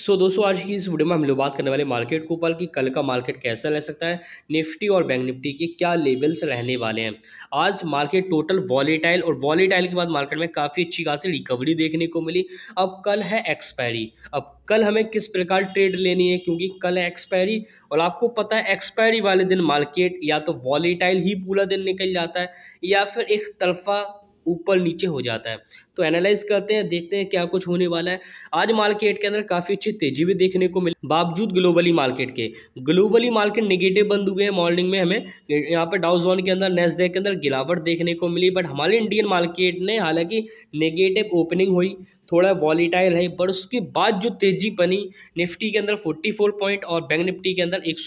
सो so, दोस्तों आज की इस वीडियो में हम लोग बात करने वाले मार्केट के ऊपर कि कल का मार्केट कैसा रह सकता है निफ्टी और बैंक निफ्टी के क्या लेवल्स रहने वाले हैं आज मार्केट टोटल वॉलीटाइल और वॉलीटाइल के बाद मार्केट में काफ़ी अच्छी खासी रिकवरी देखने को मिली अब कल है एक्सपायरी अब कल हमें किस प्रकार ट्रेड लेनी है क्योंकि कल है एक्सपायरी और आपको पता है एक्सपायरी वाले दिन मार्केट या तो वॉलीटाइल ही पूरा दिन निकल जाता है या फिर एक तरफा ऊपर नीचे हो जाता है तो एनालाइज करते हैं देखते हैं क्या कुछ होने वाला है आज मार्केट के अंदर काफ़ी अच्छी तेजी भी देखने को मिली बावजूद ग्लोबली मार्केट के ग्लोबली मार्केट निगेटिव बंद हुए हैं मॉर्निंग में हमें यहाँ पर डाउजोन के अंदर नेस्डेक के अंदर गिरावट देखने को मिली बट हमारे इंडियन मार्केट ने हालांकि नेगेटिव ओपनिंग हुई थोड़ा वॉलीटाइल है पर उसके बाद जो तेजी बनी निफ्टी के अंदर 44 पॉइंट और बैंक निफ्टी के अंदर एक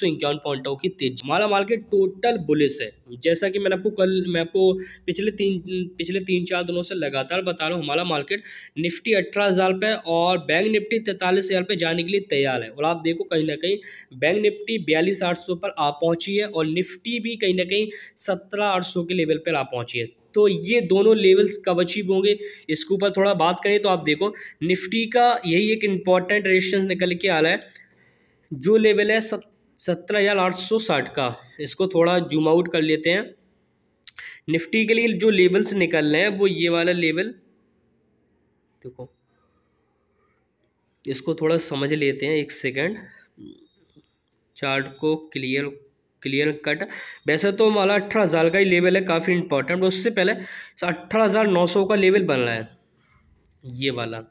पॉइंटों की तेजी हमारा मार्केट टोटल बुलिस है जैसा कि मैंने आपको कल मैं आपको पिछले तीन पिछले तीन चार दिनों से लगातार बता रहा हूँ हमारा मार्केट निफ्टी अठारह हज़ार पे और बैंक निफ्टी तैंतालीस हज़ार पे जाने के लिए तैयार है और आप देखो कहीं ना कहीं बैंक निफ्टी बयालीस आठ सौ पर आ पहुँची है और निफ्टी भी कहीं ना कहीं सत्रह आठ सौ के लेवल पर आ पहुँची है तो ये दोनों लेवल्स कब अचीव होंगे इसके ऊपर थोड़ा बात करें तो आप देखो निफ्टी का यही एक इम्पॉर्टेंट रजिस्ट्रेंस निकल के आ रहा है जो लेवल है सत्रह हज़ार आठ सौ साठ का इसको थोड़ा जूम आउट कर लेते हैं निफ्टी के लिए जो लेवल्स निकल रहे हैं वो ये वाला लेवल देखो इसको थोड़ा समझ लेते हैं एक सेकेंड चार्ट को क्लियर क्लियर कट वैसे तो माला अठारह हज़ार का ही लेवल है काफ़ी इंपॉर्टेंट उससे पहले अठारह हज़ार नौ सौ का लेवल बन रहा है ये वाला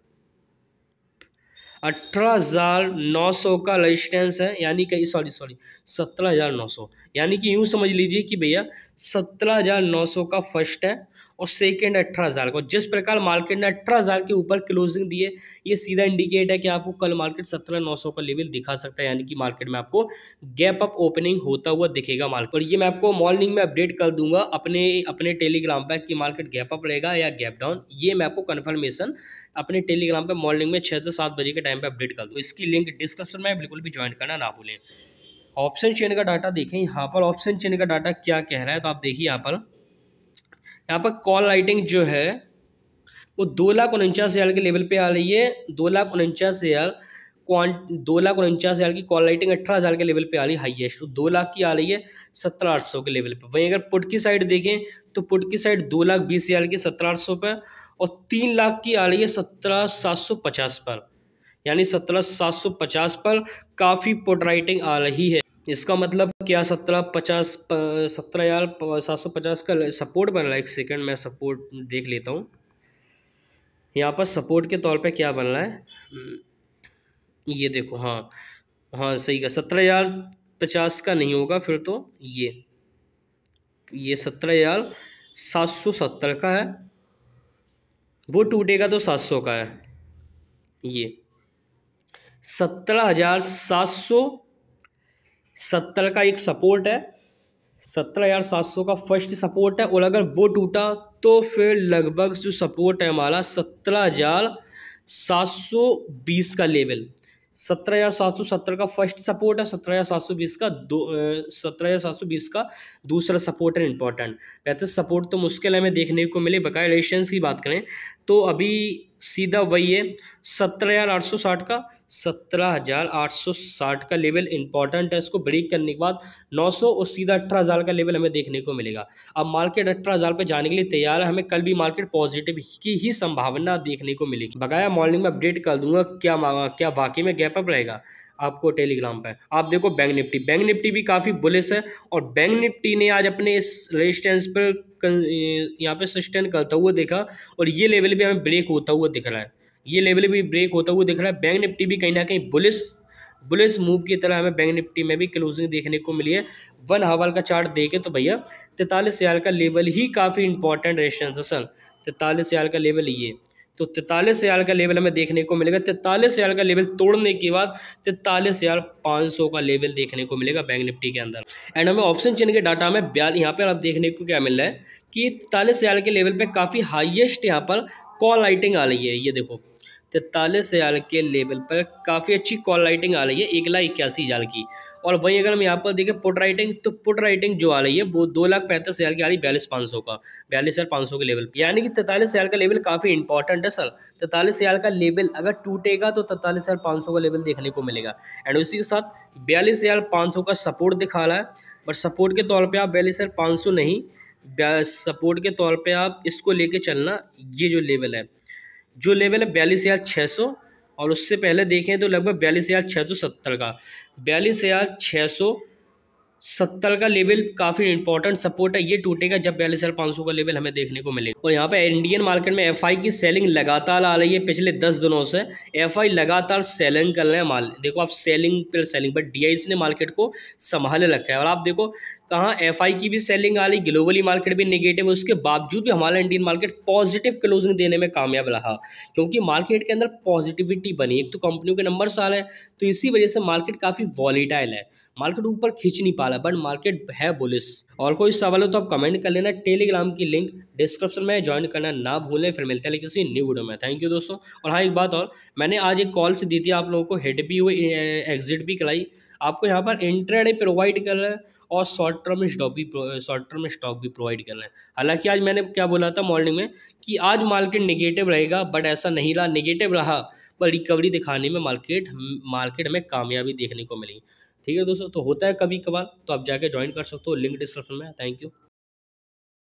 अठारह हज़ार नौ सौ का रजिस्टेंस है यानी कि सॉरी सॉरी सत्रह हज़ार नौ सौ यानी कि यूँ समझ लीजिए कि भैया सत्रह हज़ार नौ सौ का फर्स्ट है और सेकेंड अठारह हज़ार को जिस प्रकार मार्केट ने अठारह हज़ार के ऊपर क्लोजिंग दी है ये सीधा इंडिकेट है कि आपको कल मार्केट सत्रह नौ सौ का लेवल दिखा सकता है यानी कि मार्केट में आपको गैप अप ओपनिंग होता हुआ दिखेगा मार्केट और ये मैं आपको मॉर्निंग में अपडेट कर दूंगा अपने अपने टेलीग्राम पर कि मार्केट गैप अप रहेगा या गैप डाउन ये मैं आपको कन्फर्मेशन अपने टेलीग्राम पर मॉर्निंग में छः से सात बजे के टाइम पर अपडेट कर दूँ इसकी लिंक डिस्क्रिप्शन में बिल्कुल भी ज्वाइन करना ना भूलें ऑप्शन चेन का डाटा देखें यहाँ पर ऑप्शन चेन का डाटा क्या कह रहा है तो आप देखिए यहाँ पर यहाँ पर कॉल राइटिंग जो है वो दो लाख उनचास हज़ार के लेवल पे आ रही है दो लाख उनचास हज़ार क्वान दो लाख उनचास हज़ार की कॉल राइटिंग अठारह हज़ार के लेवल पे आ रही है हाइएस्ट तो दो लाख की आ रही है सत्रह आठ सौ के लेवल पे वहीं अगर पुट की साइड देखें तो पुट की साइड दो लाख बीस हज़ार की सत्रह आठ सौ पर और तीन लाख की आ रही है सत्रह सात सौ पचास पर यानी सत्रह सात सौ पचास पर काफ़ी पुट राइटिंग आ रही है इसका मतलब क्या सत्रह पचास सत्रह हजार सात सौ पचास का सपोर्ट बन रहा है एक सेकेंड मैं सपोर्ट देख लेता हूँ यहाँ पर सपोर्ट के तौर पे क्या बन रहा है हम्म, ये देखो हाँ हाँ सही का सत्रह हजार पचास का नहीं होगा फिर तो ये ये सत्रह हजार सात सौ सत्तर का है वो टूटेगा तो सात सौ का है ये सत्रह हजार सात सौ सत्तर का एक सपोर्ट है सत्रह हज़ार सात सौ का फर्स्ट सपोर्ट है और अगर वो टूटा तो फिर लगभग जो सपोर्ट है हमारा सत्रह हज़ार सात सौ बीस का लेवल सत्रह हज़ार सात सौ सत्तर का फर्स्ट सपोर्ट है सत्रह हज़ार सात सौ बीस का दो सत्रह हज़ार सात सौ बीस का दूसरा सपोर्ट है इंपॉर्टेंट पैंतीस सपोर्ट तो मुश्किल है हमें देखने को मिले बकाया रेजिस्टेंस की बात करें तो अभी सीधा वही है सत्रह हज़ार आठ सौ साठ का सत्रह हज़ार आठ सौ साठ का लेवल इंपॉर्टेंट है इसको ब्रेक करने के बाद नौ सौ और सीधा अठारह हज़ार का लेवल हमें देखने को मिलेगा अब मार्केट अठारह हज़ार पर जाने के लिए तैयार है हमें कल भी मार्केट पॉजिटिव की ही संभावना देखने को मिलेगी बकाया मॉर्निंग में अपडेट कर दूंगा क्या क्या वाकई में गैप अप रहेगा आपको टेलीग्राम पर आप देखो बैंक निफ्टी बैंक निफ्टी भी काफ़ी बुलिस है और बैंक निफ्टी ने आज अपने इस रेजिस्टेंस पर यहाँ पे सस्टेन करता हुआ देखा और ये लेवल भी हमें ब्रेक होता हुआ दिख रहा है ये लेवल भी ब्रेक होता हुआ दिख रहा है बैंक निफ्टी भी कहीं ना कहीं बुलिस बुलिस मूव की तरह हमें बैंक निफ्टी में भी क्लोजिंग देखने को मिली है वन हवाल का चार्ट देखे तो भैया तैतालीस हज़ार का लेवल ही काफ़ी इंपॉर्टेंट सर तैतालीस हज़ार का लेवल ये तो तैतालीस हज़ार का लेवल हमें देखने को मिलेगा तैंतालीस हज़ार का लेवल तोड़ने के बाद तैतालीस हज़ार पाँच सौ का लेवल देखने को मिलेगा बैंक निफ्टी के अंदर एंड हमें ऑप्शन चेन के डाटा में ब्याज यहाँ पर आप देखने को क्या मिल रहा है कि तैतालीस हज़ार के लेवल पे काफ़ी हाईएस्ट यहाँ पर कॉल लाइटिंग आ रही है ये देखो तैतालीस हज़ार के लेवल पर काफ़ी अच्छी कॉल राइटिंग आ रही है एक लाख इक्यासी हज़ार की और वहीं अगर हम यहाँ पर देखें पुट राइटिंग तो पुट राइटिंग जो आ रही है वो दो लाख पैंतीस हज़ार की आ रही है बयालीस पाँच सौ का बयालीस हज़ार पाँच सौ के लेवल पर यानी कि तैतालीस हज़ार का लेवल काफ़ी इंपॉर्टेंट है सर तैतालीस हज़ार का लेवल अगर टूटेगा तो तैतालीस हज़ार पाँच सौ का लेवल देखने को मिलेगा एंड उसी के साथ बयालीस हज़ार पाँच सौ का सपोर्ट दिखा रहा है बट सपोर्ट के तौर पर आप बयालीस हज़ार पाँच सौ नहीं सपोर्ट के तौर पे आप इसको लेके चलना ये जो लेवल है जो लेवल है बयालीस हज़ार छः सौ और उससे पहले देखें तो लगभग बयालीस हज़ार छः सौ सत्तर का बयालीस हज़ार छः सौ सत्तर का लेवल काफ़ी इंपॉर्टेंट सपोर्ट है ये टूटेगा जब बयालीस हज़ार पाँच सौ का लेवल हमें देखने को मिलेगा और यहाँ पे इंडियन मार्केट में एफआई की सेलिंग लगातार आ रही है पिछले दस दिनों से एफआई लगातार सेलिंग कर रहे हैं माल देखो आप सेलिंग पर सेलिंग बट डी ने मार्केट को संभाले रखा है और आप देखो कहाँ एफ की भी सेलिंग आ रही ग्लोबली मार्केट भी निगेटिव है उसके बावजूद भी हमारा इंडियन मार्केट पॉजिटिव क्लोजिंग देने में कामयाब रहा क्योंकि मार्केट के अंदर पॉजिटिविटी बनी एक तो कंपनियों के नंबर्स आ रहे हैं तो इसी वजह से मार्केट काफ़ी वॉलीटाइल है मार्केट ऊपर खींच नहीं पा है बट मार्केट है बुलिस और कोई सवाल हो तो आप कमेंट कर लेना टेलीग्राम की लिंक डिस्क्रिप्शन में ज्वाइन करना ना भूलें फिर मिलते हैं किसी न्यू वीडियो में थैंक यू दोस्तों और हाँ एक बात और मैंने आज एक कॉल से दी थी आप लोगों को हेड भी हुई एग्जिट भी कराई आपको यहाँ पर इंट्राडे प्रोवाइड कर रहे हैं और शॉर्ट टर्म स्टॉक भी शॉर्ट टर्म स्टॉक भी प्रोवाइड कर रहे हैं हालांकि आज मैंने क्या बोला था मॉर्निंग में कि आज मार्केट नेगेटिव रहेगा बट ऐसा नहीं रहा नेगेटिव रहा पर रिकवरी दिखाने में मार्केट मार्केट में कामयाबी देखने को मिली ठीक है दोस्तों तो होता है कभी कभार तो आप जाके ज्वाइन कर सकते हो लिंक डिस्क्रिप्शन में थैंक यू